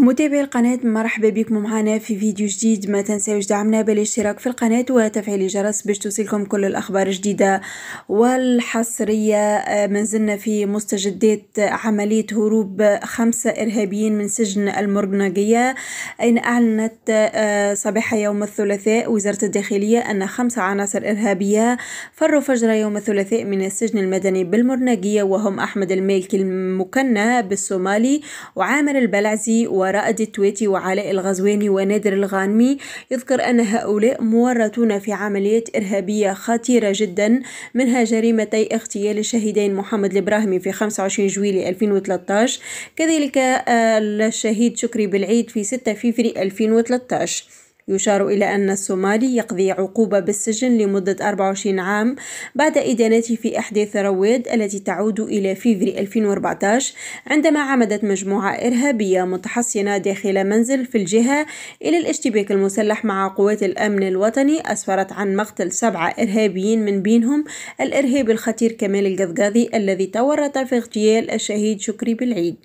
متابعي القناة مرحبا بكم معنا في فيديو جديد ما تنساوش دعمنا بالاشتراك في القناة وتفعيل الجرس باش توصلكم كل الأخبار الجديدة والحصرية آه، منزلنا في مستجدات عملية هروب خمسة إرهابيين من سجن المرقناقية أين أعلنت آه، صباح يوم الثلاثاء وزارة الداخلية أن خمسة عناصر إرهابية فروا فجر يوم الثلاثاء من السجن المدني بالمرناقية وهم أحمد المالكي المكنى بالصومالي وعامر البلعزي و ورائد التويتي وعلاء الغزواني ونادر الغانمي يذكر أن هؤلاء مورطون في عمليات إرهابية خطيرة جدا منها جريمتي اغتيال الشهيدين محمد الإبراهيمي في 25 جويلي 2013 كذلك آه، الشهيد شكري بالعيد في 6 فيفري 2013 يشار إلى أن الصومالي يقضي عقوبة بالسجن لمدة 24 عام بعد إدانته في أحداث رويد التي تعود إلى فيفري 2014 عندما عمدت مجموعة إرهابية متحصنة داخل منزل في الجهة إلى الاشتباك المسلح مع قوات الأمن الوطني أسفرت عن مقتل سبعة إرهابيين من بينهم الإرهابي الخطير كمال القذقاذي الذي تورط في اغتيال الشهيد شكري بالعيد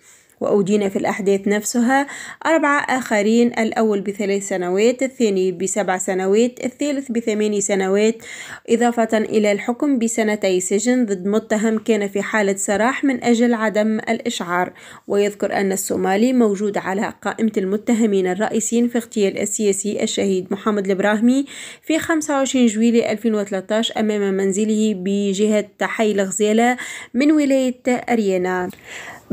وأودين في الأحداث نفسها أربعة آخرين الأول بثلاث سنوات الثاني بسبع سنوات الثالث بثماني سنوات إضافة إلى الحكم بسنتي سجن ضد متهم كان في حالة سراح من أجل عدم الإشعار ويذكر أن الصومالي موجود على قائمة المتهمين الرئيسيين في اغتيال السياسي الشهيد محمد البراهمي في 25 جويلية 2013 أمام منزله بجهة حي الغزالة من ولاية أريانا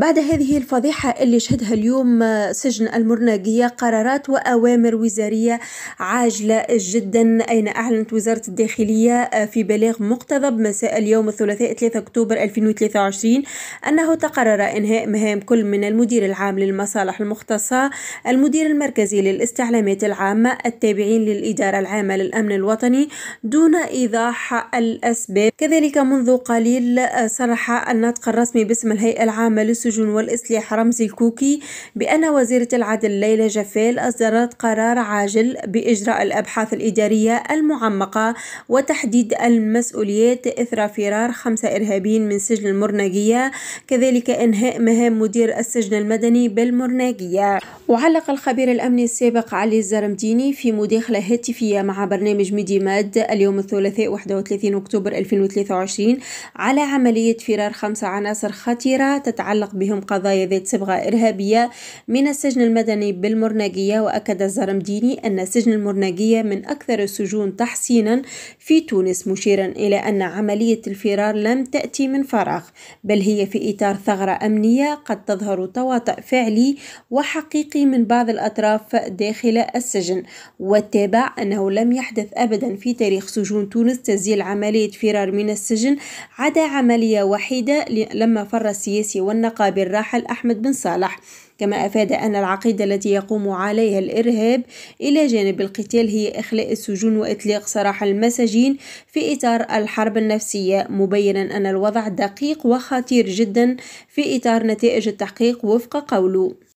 بعد هذه الفضيحة اللي شهدها اليوم آه، سجن المرناقية قرارات وأوامر وزارية عاجلة جدا أين أعلنت وزارة الداخلية آه، في بلاغ مقتضب مساء اليوم الثلاثاء 3 أكتوبر 2023 أنه تقرر إنهاء مهام كل من المدير العام للمصالح المختصة المدير المركزي للاستعلامات العامة التابعين للإدارة العامة للأمن الوطني دون إيضاح الأسباب كذلك منذ قليل آه، صرح الناطق الرسمي باسم الهيئة العامة للسجن السجون والإصلاح رمزي الكوكي بأن وزيرة العدل ليلى جفيل أصدرت قرار عاجل بإجراء الأبحاث الإدارية المعمقة وتحديد المسؤوليات إثر فرار خمسة إرهابيين من سجن المرناقية كذلك إنهاء مهام مدير السجن المدني بالمرناقية وعلق الخبير الأمني السابق علي الزرمديني في مداخلة هاتفية مع برنامج ميدي ماد اليوم الثلاثاء 31 أكتوبر 2023 على عملية فرار خمسة عناصر خطيرة تتعلق بهم قضايا ذات صبغة إرهابية من السجن المدني بالمرناقية وأكد الزرمديني أن سجن المرناقية من أكثر السجون تحصينا في تونس مشيرا إلى أن عملية الفرار لم تأتي من فراغ بل هي في إطار ثغرة أمنية قد تظهر تواطئ فعلي وحقيقي من بعض الأطراف داخل السجن والتابع أنه لم يحدث أبدا في تاريخ سجون تونس تسجيل عملية فرار من السجن عدا عملية وحيدة لما فر السياسي والنقابة التقى الراحل أحمد بن صالح كما أفاد أن العقيدة التي يقوم عليها الإرهاب إلى جانب القتال هي إخلاء السجون وإطلاق سراح المساجين في إطار الحرب النفسية مبينا أن الوضع دقيق وخطير جدا في إطار نتائج التحقيق وفق قوله